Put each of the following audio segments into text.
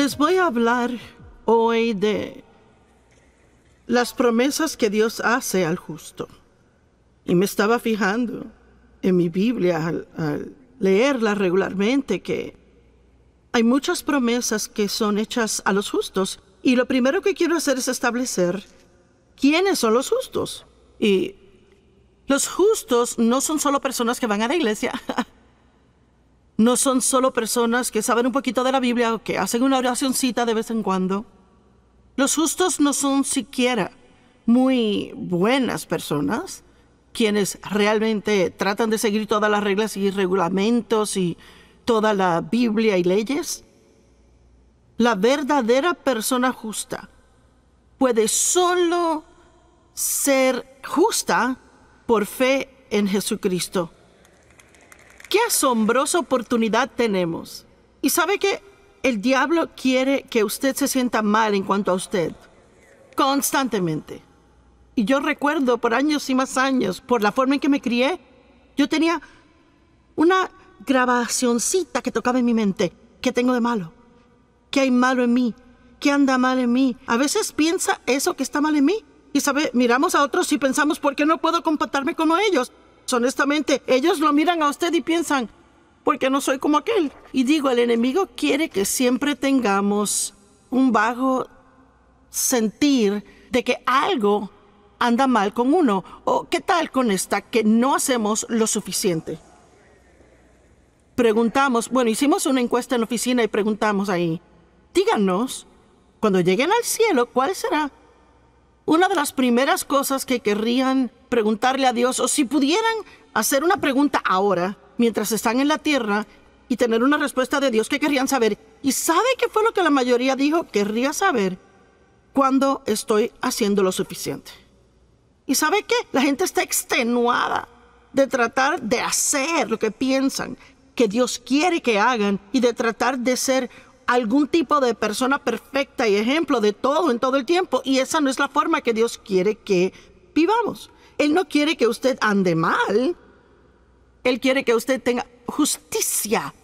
Les voy a hablar hoy de las promesas que Dios hace al justo. Y me estaba fijando en mi Biblia al, leerla regularmente que hay muchas promesas que son hechas a los justos. Y lo primero que quiero hacer es establecer quiénes son los justos. Y los justos no son solo personas que van a la iglesia. no son solo personas que saben un poquito de la Biblia o que hacen una oracióncita de vez en cuando. Los justos no son siquiera muy buenas personas, quienes realmente tratan de seguir todas las reglas y reglamentos y toda la Biblia y leyes. La verdadera persona justa puede solo ser justa por fe en Jesucristo qué asombrosa oportunidad tenemos. Y sabe que el diablo quiere que usted se sienta mal en cuanto a usted, constantemente. Y yo recuerdo por años y más años, por la forma en que me crié, yo tenía una grabacióncita que tocaba en mi mente. ¿Qué tengo de malo? ¿Qué hay malo en mí? ¿Qué anda mal en mí? A veces piensa eso que está mal en mí. Y sabe, miramos a otros y pensamos, ¿por qué no puedo comportarme como ellos? Honestamente, ellos lo miran a usted y piensan, porque no soy como aquel. Y digo, el enemigo quiere que siempre tengamos un vago sentir de que algo anda mal con uno. O qué tal con esta, que no hacemos lo suficiente. Preguntamos, bueno, hicimos una encuesta en la oficina y preguntamos ahí, díganos, cuando lleguen al cielo, ¿cuál será una de las primeras cosas que querrían preguntarle a Dios o si pudieran hacer una pregunta ahora, mientras están en la tierra, y tener una respuesta de Dios que querrían saber. ¿Y sabe qué fue lo que la mayoría dijo? Querría saber cuándo estoy haciendo lo suficiente. ¿Y sabe qué? La gente está extenuada de tratar de hacer lo que piensan que Dios quiere que hagan y de tratar de ser algún tipo de persona perfecta y ejemplo de todo en todo el tiempo. Y esa no es la forma que Dios quiere que vivamos. Él no quiere que usted ande mal. Él quiere que usted tenga justicia.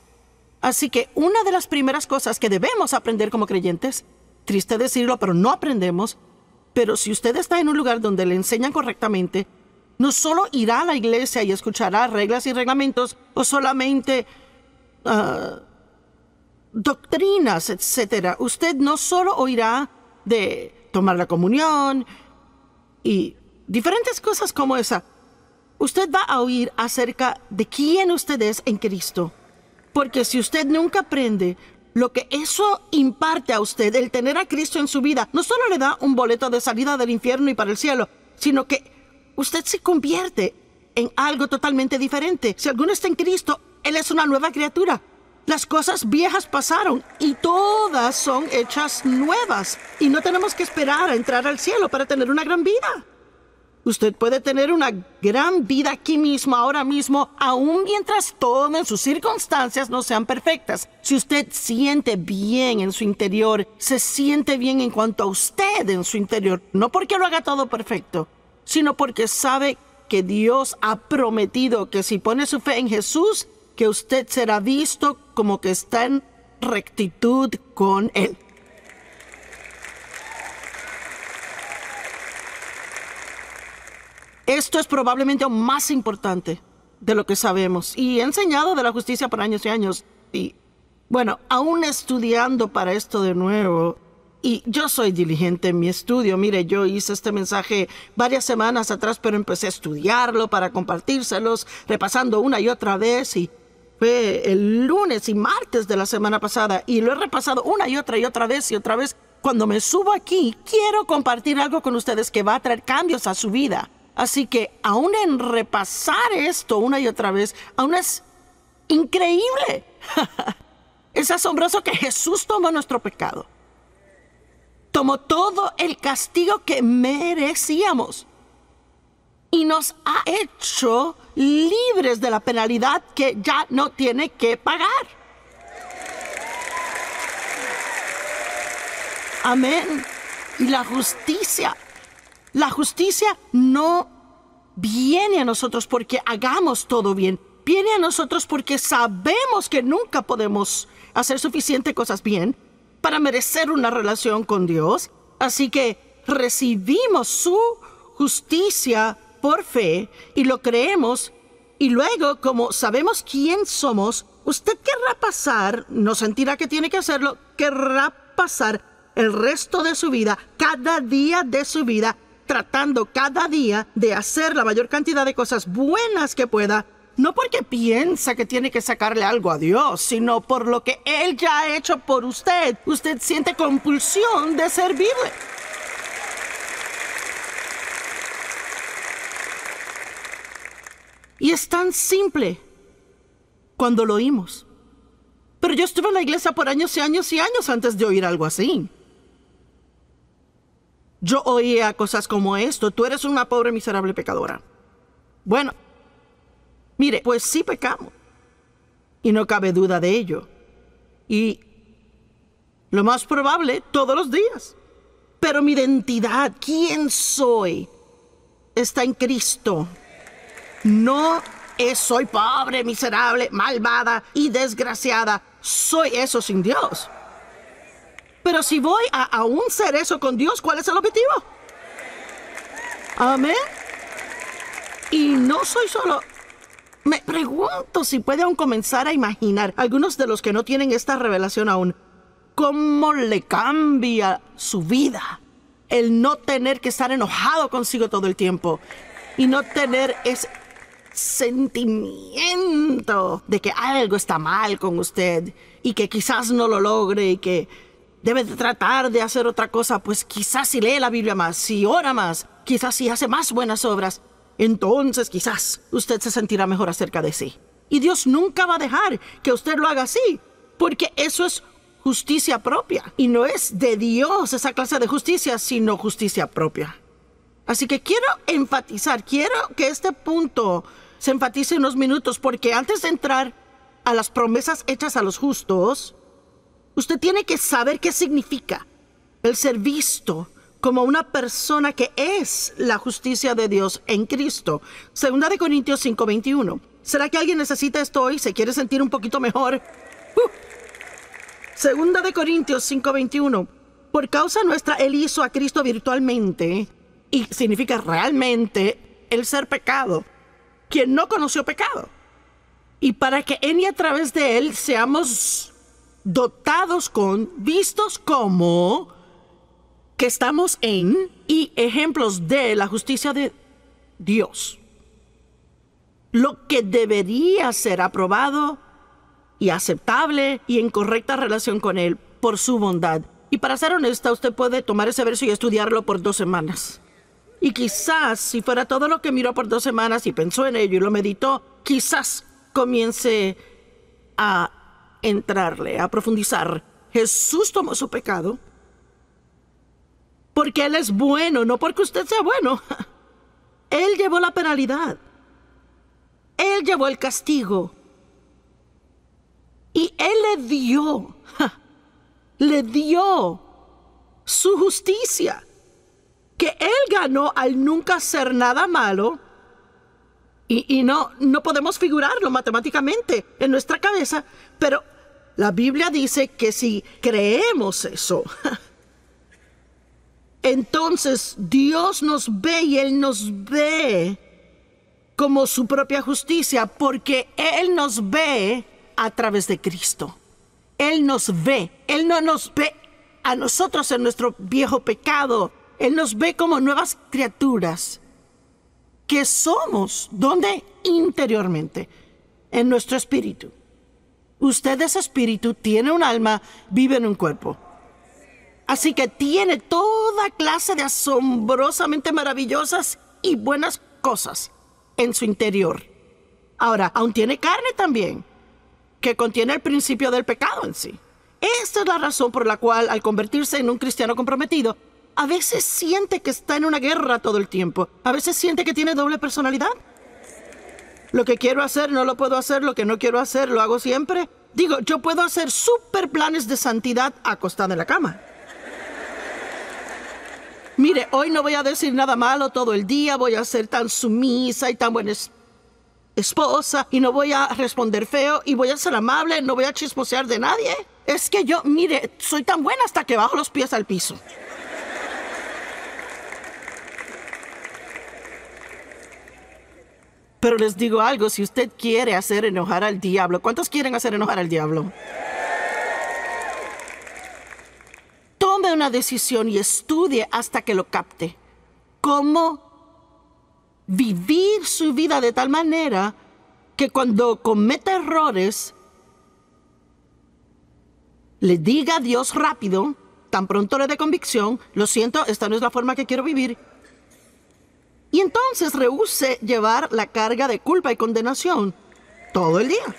Así que una de las primeras cosas que debemos aprender como creyentes, triste decirlo, pero no aprendemos, pero si usted está en un lugar donde le enseñan correctamente, no solo irá a la iglesia y escuchará reglas y reglamentos o solamente ah, doctrinas, etc. Usted no solo oirá de tomar la comunión y diferentes cosas como esa. Usted va a oír acerca de quién usted es en Cristo. Porque si usted nunca aprende lo que eso imparte a usted, el tener a Cristo en su vida, no solo le da un boleto de salida del infierno y para el cielo, sino que usted se convierte en algo totalmente diferente. Si alguno está en Cristo, Él es una nueva criatura. Las cosas viejas pasaron y todas son hechas nuevas. Y no tenemos que esperar a entrar al cielo para tener una gran vida. Usted puede tener una gran vida aquí mismo, ahora mismo, aún mientras todas sus circunstancias no sean perfectas. Si usted siente bien en su interior, se siente bien en cuanto a usted en su interior, no porque lo haga todo perfecto, sino porque sabe que Dios ha prometido que si pone su fe en Jesús, que usted será visto como que está en rectitud con Él. Esto es probablemente lo más importante de lo que sabemos y he enseñado de la justicia por años y años y bueno, aún estudiando para esto de nuevo, y yo soy diligente en mi estudio. Mire, yo hice este mensaje varias semanas atrás, pero empecé a estudiarlo para compartírselos, repasando una y otra vez y fue el lunes y martes de la semana pasada y lo he repasado una y otra y otra vez y otra vez. Cuando me subo aquí, quiero compartir algo con ustedes que va a traer cambios a su vida. Así que aún en repasar esto una y otra vez, aún es increíble. es asombroso que Jesús tomó nuestro pecado. Tomó todo el castigo que merecíamos. Y nos ha hecho libres de la penalidad que ya no tiene que pagar. Amén. Y la justicia la justicia no viene a nosotros porque hagamos todo bien. Viene a nosotros porque sabemos que nunca podemos hacer suficiente cosas bien para merecer una relación con Dios. Así que recibimos su justicia por fe y lo creemos. Y luego, como sabemos quién somos, usted querrá pasar, no sentirá que tiene que hacerlo, querrá pasar el resto de su vida, cada día de su vida, tratando cada día de hacer la mayor cantidad de cosas buenas que pueda, no porque piensa que tiene que sacarle algo a Dios, sino por lo que Él ya ha hecho por usted. Usted siente compulsión de servirle. Y es tan simple cuando lo oímos. Pero yo estuve en la iglesia por años y años y años antes de oír algo así. Yo oía cosas como esto. Tú eres una pobre miserable pecadora. Bueno, mire, pues sí pecamos. Y no cabe duda de ello. Y lo más probable, todos los días. Pero mi identidad, quién soy, está en Cristo. No soy pobre, miserable, malvada y desgraciada. Soy eso sin Dios. Pero si voy a un ser eso con Dios, ¿cuál es el objetivo? Amén. Y no soy solo... Me pregunto si puede aún comenzar a imaginar algunos de los que no tienen esta revelación aún, cómo le cambia su vida el no tener que estar enojado consigo todo el tiempo y no tener ese sentimiento de que algo está mal con usted y que quizás no lo logre y que Debe tratar de hacer otra cosa, pues quizás si lee la Biblia más, si ora más, quizás si hace más buenas obras, entonces quizás usted se sentirá mejor acerca de sí. Y Dios nunca va a dejar que usted lo haga así, porque eso es justicia propia. Y no es de Dios esa clase de justicia, sino justicia propia. Así que quiero enfatizar, quiero que este punto se enfatice unos minutos, porque antes de entrar a las promesas hechas a los justos, Usted tiene que saber qué significa el ser visto como una persona que es la justicia de Dios en Cristo. Segunda de Corintios 5:21. ¿Será que alguien necesita esto hoy? ¿Se quiere sentir un poquito mejor? Uh. Segunda de Corintios 5:21. Por causa nuestra, Él hizo a Cristo virtualmente, y significa realmente el ser pecado, quien no conoció pecado. Y para que en y a través de Él seamos dotados con, vistos como, que estamos en y ejemplos de la justicia de Dios. Lo que debería ser aprobado y aceptable y en correcta relación con Él por su bondad. Y para ser honesta, usted puede tomar ese verso y estudiarlo por dos semanas. Y quizás, si fuera todo lo que miró por dos semanas y pensó en ello y lo meditó, quizás comience a entrarle, a profundizar. Jesús tomó su pecado porque Él es bueno, no porque usted sea bueno. Él llevó la penalidad. Él llevó el castigo. Y Él le dio, le dio su justicia, que Él ganó al nunca hacer nada malo. Y, y, no, no podemos figurarlo matemáticamente en nuestra cabeza, pero la Biblia dice que si creemos eso, entonces Dios nos ve y Él nos ve como su propia justicia, porque Él nos ve a través de Cristo. Él nos ve, Él no nos ve a nosotros en nuestro viejo pecado, Él nos ve como nuevas criaturas que somos, ¿dónde? Interiormente, en nuestro espíritu. Usted es espíritu, tiene un alma, vive en un cuerpo. Así que tiene toda clase de asombrosamente maravillosas y buenas cosas en su interior. Ahora, aún tiene carne también, que contiene el principio del pecado en sí. Esta es la razón por la cual, al convertirse en un cristiano comprometido, a veces siente que está en una guerra todo el tiempo. A veces siente que tiene doble personalidad. Lo que quiero hacer no lo puedo hacer, lo que no quiero hacer lo hago siempre. Digo, yo puedo hacer super planes de santidad acostada en la cama. Mire, hoy no voy a decir nada malo todo el día, voy a ser tan sumisa y tan buena esposa y no voy a responder feo y voy a ser amable, no voy a chismosear de nadie. Es que yo, mire, soy tan buena hasta que bajo los pies al piso. Pero les digo algo, si usted quiere hacer enojar al diablo, ¿cuántos quieren hacer enojar al diablo? Tome una decisión y estudie hasta que lo capte. ¿Cómo vivir su vida de tal manera que cuando cometa errores, le diga a Dios rápido, tan pronto le dé convicción, lo siento, esta no es la forma que quiero vivir, y entonces rehúse llevar la carga de culpa y condenación todo el día.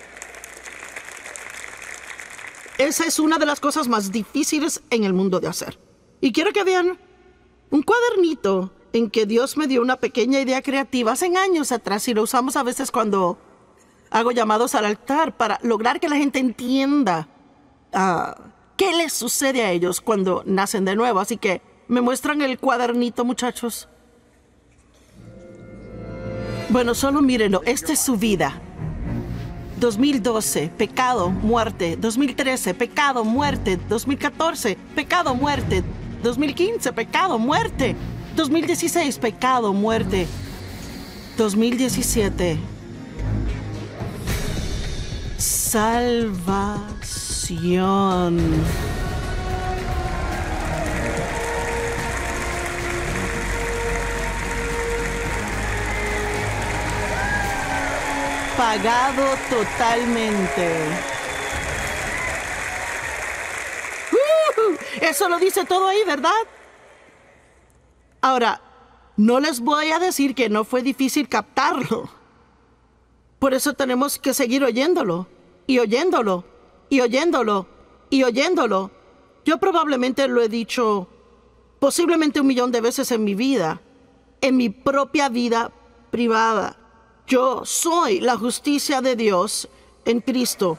Esa es una de las cosas más difíciles en el mundo de hacer. Y quiero que vean un cuadernito en que Dios me dio una pequeña idea creativa hace años atrás y lo usamos a veces cuando hago llamados al altar para lograr que la gente entienda ah, qué les sucede a ellos cuando nacen de nuevo. Así que me muestran el cuadernito, muchachos. Bueno, solo mírenlo. Esta es su vida. 2012, pecado, muerte. 2013, pecado, muerte. 2014, pecado, muerte. 2015, pecado, muerte. 2016, pecado, muerte. 2017, salvación. pagado totalmente. Uh, eso lo dice todo ahí, ¿verdad? Ahora, no les voy a decir que no fue difícil captarlo. Por eso tenemos que seguir oyéndolo, y oyéndolo, y oyéndolo, y oyéndolo. Yo probablemente lo he dicho posiblemente un millón de veces en mi vida, en mi propia vida privada. Yo soy la justicia de Dios en Cristo.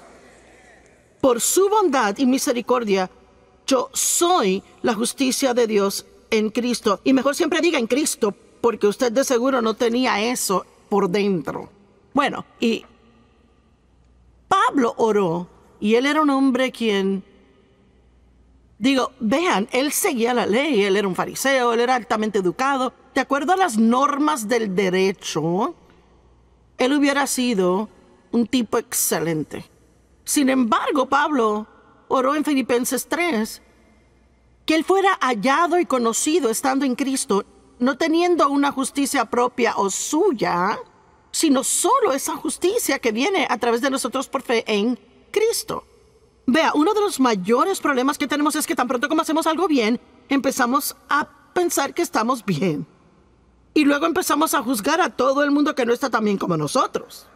Por su bondad y misericordia, yo soy la justicia de Dios en Cristo. Y mejor siempre diga en Cristo, porque usted de seguro no tenía eso por dentro. Bueno, y Pablo oró, y él era un hombre quien, digo, vean, él seguía la ley, él era un fariseo, él era altamente educado, de acuerdo a las normas del derecho él hubiera sido un tipo excelente. Sin embargo, Pablo oró en Filipenses 3 que él fuera hallado y conocido estando en Cristo, no teniendo una justicia propia o suya, sino solo esa justicia que viene a través de nosotros por fe en Cristo. Vea, uno de los mayores problemas que tenemos es que tan pronto como hacemos algo bien, empezamos a pensar que estamos bien. Y luego empezamos a juzgar a todo el mundo que no está tan bien como nosotros.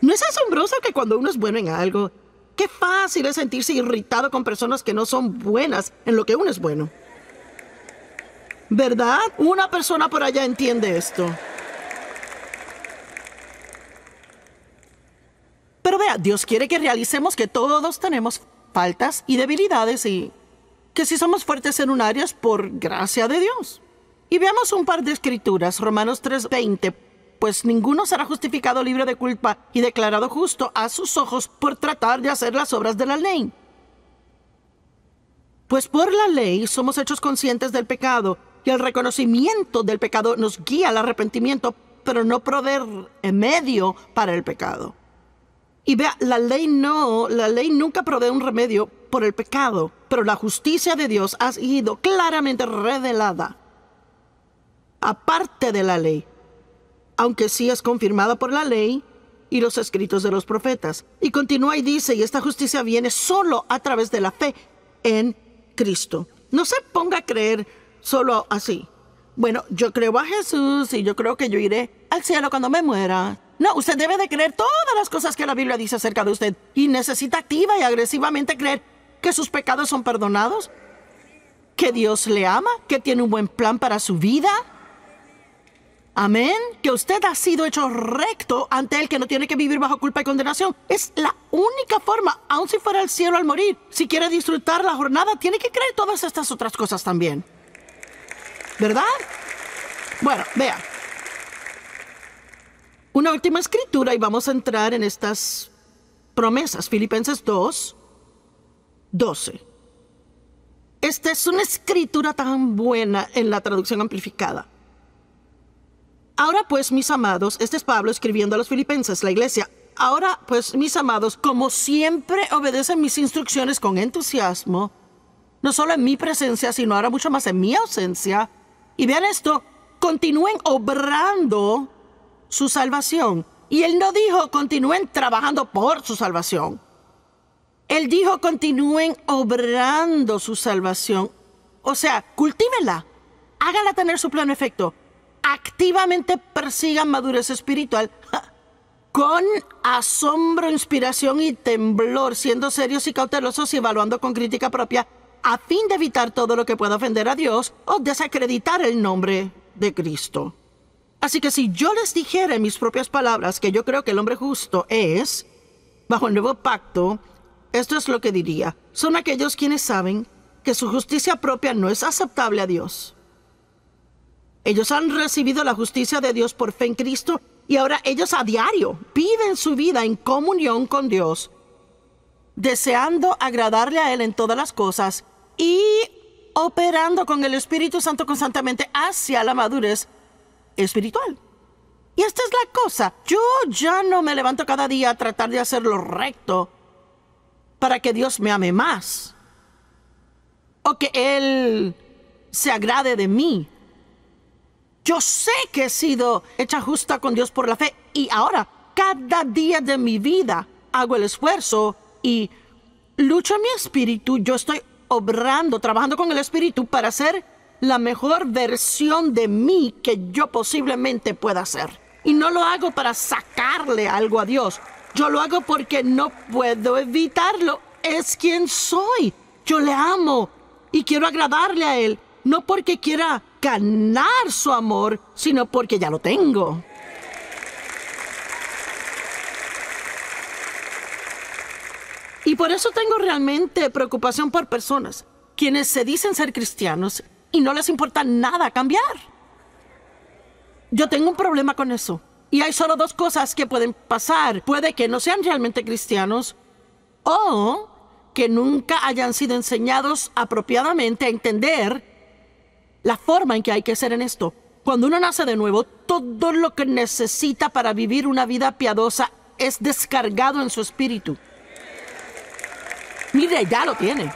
¿No es asombroso que cuando uno es bueno en algo, qué fácil es sentirse irritado con personas que no son buenas en lo que uno es bueno? ¿Verdad? Una persona por allá entiende esto. Pero vea, Dios quiere que realicemos que todos tenemos faltas y debilidades y que si somos fuertes en un área es por gracia de Dios. Y veamos un par de escrituras, Romanos 3:20, pues ninguno será justificado libre de culpa y declarado justo a sus ojos por tratar de hacer las obras de la ley. Pues por la ley somos hechos conscientes del pecado y el reconocimiento del pecado nos guía al arrepentimiento, pero no proveer medio para el pecado. Y vea, la ley no, la ley nunca provee un remedio por el pecado, pero la justicia de Dios ha sido claramente revelada, aparte de la ley, aunque sí es confirmada por la ley y los escritos de los profetas. Y continúa y dice, y esta justicia viene solo a través de la fe en Cristo. No se ponga a creer solo así. Bueno, yo creo a Jesús y yo creo que yo iré al cielo cuando me muera. No, usted debe de creer todas las cosas que la Biblia dice acerca de usted y necesita activa y agresivamente creer que sus pecados son perdonados, que Dios le ama, que tiene un buen plan para su vida. Amén. Que usted ha sido hecho recto ante Él, que no tiene que vivir bajo culpa y condenación. Es la única forma, aun si fuera al cielo al morir. Si quiere disfrutar la jornada, tiene que creer todas estas otras cosas también. ¿Verdad? Bueno, vea. Una última escritura y vamos a entrar en estas promesas. Filipenses 2, 12. Esta es una escritura tan buena en la traducción amplificada. Ahora pues, mis amados, este es Pablo escribiendo a los filipenses, la iglesia. Ahora pues, mis amados, como siempre obedecen mis instrucciones con entusiasmo, no solo en mi presencia, sino ahora mucho más en mi ausencia, y vean esto, continúen obrando su salvación. Y él no dijo continúen trabajando por su salvación. Él dijo continúen obrando su salvación. O sea, cultívenla. hágala tener su pleno efecto. Activamente persigan madurez espiritual. Con asombro, inspiración y temblor, siendo serios y cautelosos y evaluando con crítica propia, a fin de evitar todo lo que pueda ofender a Dios o desacreditar el nombre de Cristo. Así que si yo les dijera en mis propias palabras que yo creo que el hombre justo es, bajo el nuevo pacto, esto es lo que diría. Son aquellos quienes saben que su justicia propia no es aceptable a Dios. Ellos han recibido la justicia de Dios por fe en Cristo y ahora ellos a diario viven su vida en comunión con Dios, deseando agradarle a Él en todas las cosas y operando con el Espíritu Santo constantemente hacia la madurez espiritual. Y esta es la cosa, yo ya no me levanto cada día a tratar de hacer lo recto para que Dios me ame más o que Él se agrade de mí. Yo sé que he sido hecha justa con Dios por la fe y ahora cada día de mi vida hago el esfuerzo y lucho en mi espíritu, yo estoy obrando, trabajando con el espíritu para ser la mejor versión de mí que yo posiblemente pueda ser. Y no lo hago para sacarle algo a Dios. Yo lo hago porque no puedo evitarlo. Es quien soy. Yo le amo y quiero agradarle a Él. No porque quiera ganar su amor, sino porque ya lo tengo. Y por eso tengo realmente preocupación por personas quienes se dicen ser cristianos y no les importa nada cambiar. Yo tengo un problema con eso. Y hay solo dos cosas que pueden pasar. Puede que no sean realmente cristianos o que nunca hayan sido enseñados apropiadamente a entender la forma en que hay que ser en esto. Cuando uno nace de nuevo, todo lo que necesita para vivir una vida piadosa es descargado en su espíritu. Mire, ya lo tiene.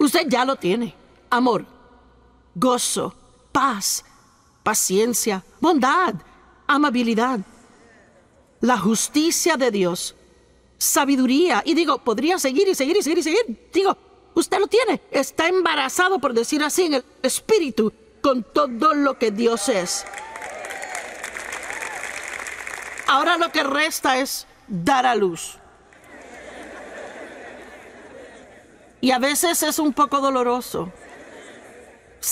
Usted ya lo tiene amor, gozo, paz, paciencia, bondad, amabilidad, la justicia de Dios, sabiduría. Y digo, podría seguir y seguir y seguir y seguir. Digo, usted lo tiene. Está embarazado, por decir así, en el espíritu, con todo lo que Dios es. Ahora lo que resta es dar a luz. Y a veces es un poco doloroso.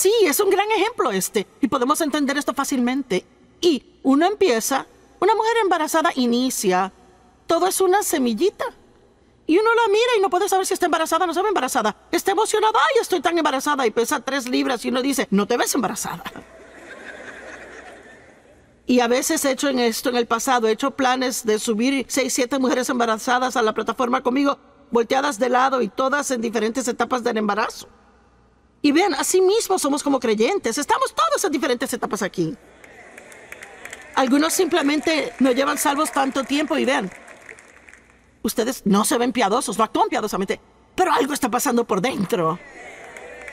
Sí, es un gran ejemplo este, y podemos entender esto fácilmente. Y uno empieza, una mujer embarazada inicia, todo es una semillita. Y uno la mira y no puede saber si está embarazada o no sabe embarazada. Está emocionada, ay, estoy tan embarazada y pesa tres libras y uno dice, no te ves embarazada. Y a veces he hecho esto en el pasado, he hecho planes de subir seis, siete mujeres embarazadas a la plataforma conmigo, volteadas de lado y todas en diferentes etapas del embarazo. Y vean, así mismo somos como creyentes. Estamos todos en diferentes etapas aquí. Algunos simplemente no llevan salvos tanto tiempo y vean, ustedes no se ven piadosos, no actúan piadosamente, pero algo está pasando por dentro.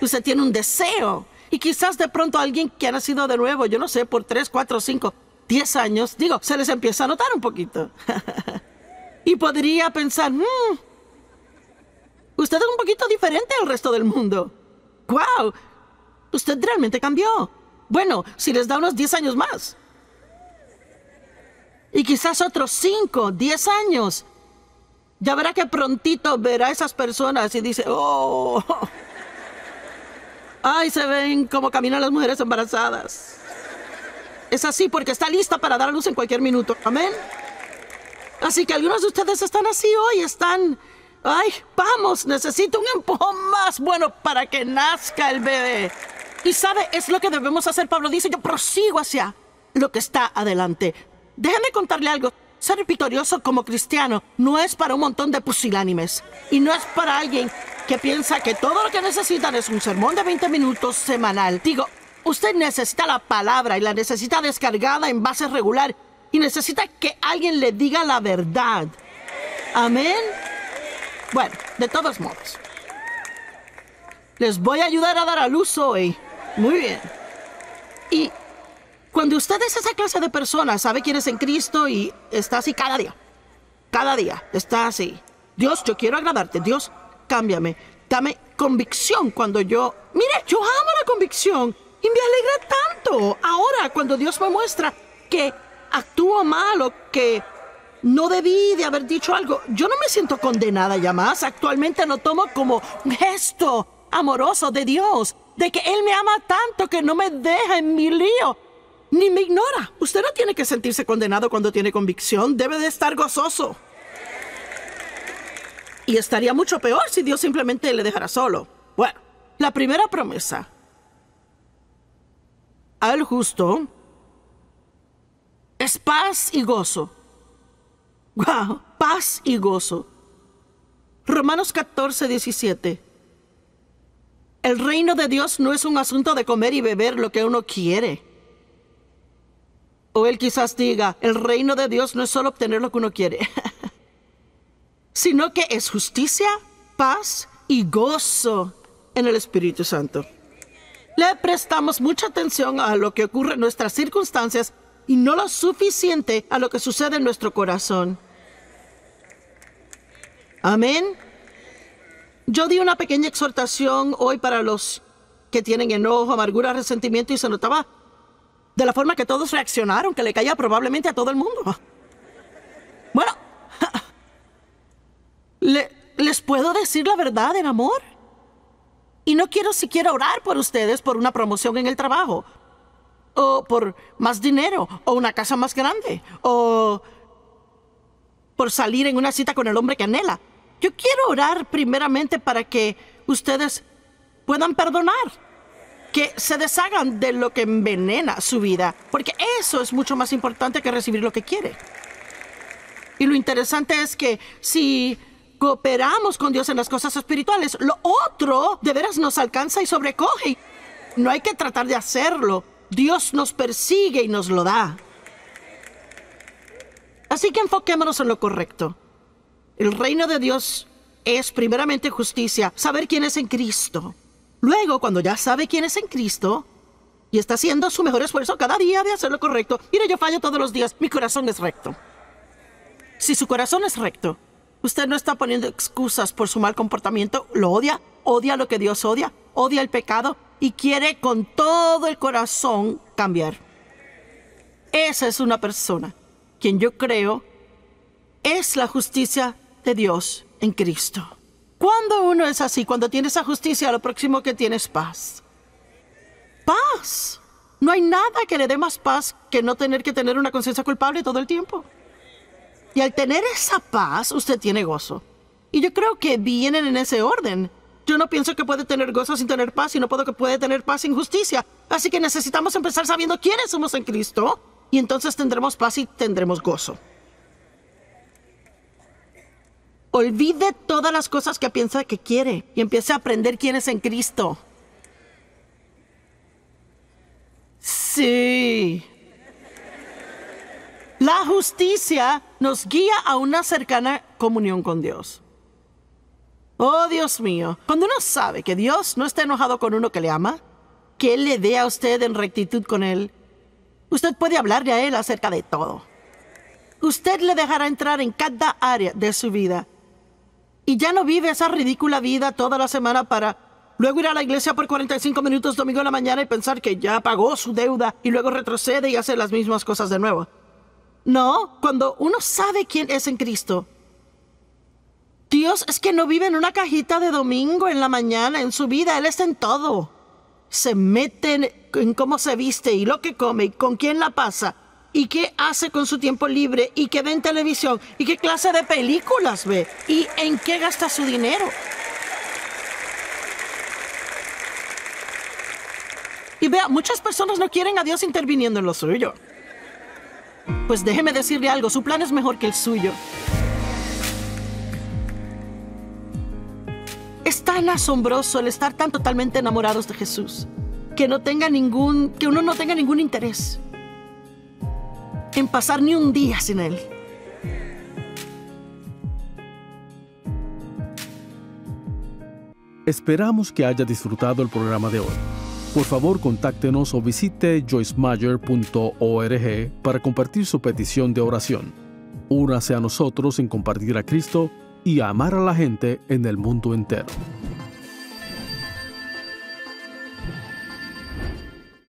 Usted tiene un deseo y quizás de pronto alguien que ha nacido de nuevo, yo no sé, por 3, 4, 5, 10 años, digo, se les empieza a notar un poquito. y podría pensar, hmm, usted es un poquito diferente al resto del mundo. ¡Guau! Usted realmente cambió. Bueno, si les da unos 10 años más. Y quizás otros 5, 10 años. Ya verá que prontito verá a esas personas y dice, ¡oh! ¡Ay, se ven cómo caminan las mujeres embarazadas! Es así porque está lista para dar a luz en cualquier minuto. Amén. Así que algunos de ustedes están así hoy, están ¡Ay, vamos! Necesito un empujón más bueno para que nazca el bebé. Y sabe, es lo que debemos hacer, Pablo dice. Yo prosigo hacia lo que está adelante. Déjame contarle algo. Ser victorioso como cristiano no es para un montón de pusilánimes. Y no es para alguien que piensa que todo lo que necesitan es un sermón de 20 minutos semanal. Digo, usted necesita la palabra y la necesita descargada en base regular. Y necesita que alguien le diga la verdad. Amén. Bueno, de todos modos. Les voy a ayudar a dar a luz hoy. Muy bien. Y cuando usted es esa clase de persona, sabe quién es en Cristo y está así cada día. Cada día está así. Dios, yo quiero agradarte. Dios, cámbiame. Dame convicción cuando yo... Mire, yo amo la convicción y me alegra tanto. Ahora, cuando Dios me muestra que actúo mal o que no debí de haber dicho algo. Yo no me siento condenada ya más. Actualmente lo tomo como un gesto amoroso de Dios, de que Él me ama tanto que no me deja en mi lío, ni me ignora. Usted no tiene que sentirse condenado cuando tiene convicción. Debe de estar gozoso. Y estaría mucho peor si Dios simplemente le dejara solo. Bueno, la primera promesa. Al justo es paz y gozo ¡Wow! Paz y gozo. Romanos 14, 17. El reino de Dios no es un asunto de comer y beber lo que uno quiere. O él quizás diga, el reino de Dios no es solo obtener lo que uno quiere, sino que es justicia, paz y gozo en el Espíritu Santo. Le prestamos mucha atención a lo que ocurre en nuestras circunstancias y no lo suficiente a lo que sucede en nuestro corazón. Amén. Yo di una pequeña exhortación hoy para los que tienen enojo, amargura, resentimiento y se notaba de la forma que todos reaccionaron, que le caía probablemente a todo el mundo. Bueno, les puedo decir la verdad en amor. Y no quiero siquiera orar por ustedes por una promoción en el trabajo, o por más dinero, o una casa más grande, o por salir en una cita con el hombre que anhela. Yo quiero orar primeramente para que ustedes puedan perdonar, que se deshagan de lo que envenena su vida, porque eso es mucho más importante que recibir lo que quiere. Y lo interesante es que si cooperamos con Dios en las cosas espirituales, lo otro de veras nos alcanza y sobrecoge. No hay que tratar de hacerlo. Dios nos persigue y nos lo da. Así que enfoquémonos en lo correcto. El reino de Dios es primeramente justicia, saber quién es en Cristo. Luego, cuando ya sabe quién es en Cristo y está haciendo su mejor esfuerzo cada día de hacer lo correcto, mire, yo fallo todos los días, mi corazón es recto. Si su corazón es recto, usted no está poniendo excusas por su mal comportamiento, lo odia, odia lo que Dios odia, odia el pecado y quiere con todo el corazón cambiar. Esa es una persona quien yo creo es la justicia Dios en Cristo. Cuando uno es así, cuando tiene esa justicia, lo próximo que es paz. Paz. No hay nada que le dé más paz que no tener que tener una conciencia culpable todo el tiempo. Y al tener esa paz, usted tiene gozo. Y yo creo que vienen en ese orden. Yo no pienso que puede tener gozo sin tener paz y no puedo que puede tener paz sin justicia. Así que necesitamos empezar sabiendo quiénes somos en Cristo y entonces tendremos paz y tendremos gozo. Olvide todas las cosas que piensa que quiere y empiece a aprender quién es en Cristo. Sí. La justicia nos guía a una cercana comunión con Dios. Oh Dios mío, cuando uno sabe que Dios no está enojado con uno que le ama, que Él le dé a usted en rectitud con Él, usted puede hablarle a Él acerca de todo. Usted le dejará entrar en cada área de su vida y ya no vive esa ridícula vida toda la semana para luego ir a la iglesia por 45 minutos domingo en la mañana y pensar que ya pagó su deuda y luego retrocede y hace las mismas cosas de nuevo. No, cuando uno sabe quién es en Cristo. Dios es que no vive en una cajita de domingo en la mañana, en su vida, Él está en todo. Se mete en, cómo se viste y lo que come y con quién la pasa y qué hace con su tiempo libre y qué ve en televisión y qué clase de películas ve y en qué gasta su dinero. Y vea, muchas personas no quieren a Dios interviniendo en lo suyo. Pues déjeme decirle algo, su plan es mejor que el suyo. Es tan asombroso el estar tan totalmente enamorados de Jesús, que no tenga ningún, que uno no tenga ningún interés en pasar ni un día sin él. Esperamos que haya disfrutado el programa de hoy. Por favor, contáctenos o visite joysmayer.org para compartir su petición de oración. Únase a nosotros en compartir a Cristo y amar a la gente en el mundo entero.